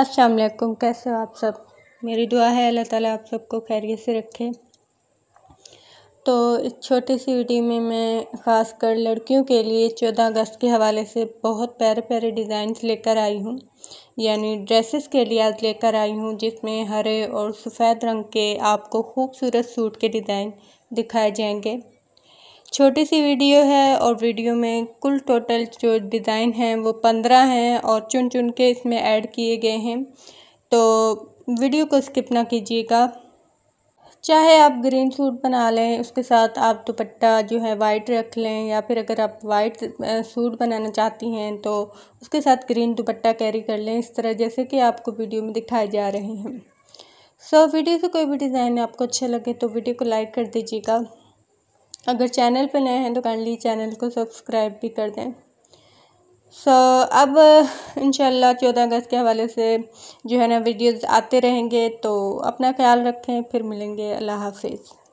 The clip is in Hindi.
अस्सलाम वालेकुम कैसे हो आप सब मेरी दुआ है अल्लाह ताला आप सबको खैरियत से रखे तो इस छोटी सी वीडियो में मैं ख़ास कर लड़कियों के लिए चौदह अगस्त के हवाले से बहुत प्यारे प्यारे डिज़ाइंस लेकर आई हूँ यानी ड्रेसेस के लिए आज लेकर आई हूँ जिसमें हरे और सफ़ेद रंग के आपको खूबसूरत सूट के डिज़ाइन दिखाए जाएंगे छोटी सी वीडियो है और वीडियो में कुल टोटल जो डिज़ाइन हैं वो पंद्रह हैं और चुन चुन के इसमें ऐड किए गए हैं तो वीडियो को स्किप ना कीजिएगा चाहे आप ग्रीन सूट बना लें उसके साथ आप दुपट्टा जो है वाइट रख लें या फिर अगर आप वाइट सूट बनाना चाहती हैं तो उसके साथ ग्रीन दुपट्टा कैरी कर लें इस तरह जैसे कि आपको वीडियो में दिखाए जा रहे हैं सो so, वीडियो से कोई भी डिज़ाइन आपको अच्छा लगे तो वीडियो को लाइक कर दीजिएगा अगर चैनल पर नए हैं तो काइंडली चैनल को सब्सक्राइब भी कर दें सो so, अब इन चौदह अगस्त के हवाले से जो है ना वीडियोस आते रहेंगे तो अपना ख्याल रखें फिर मिलेंगे अल्लाह हाफिज़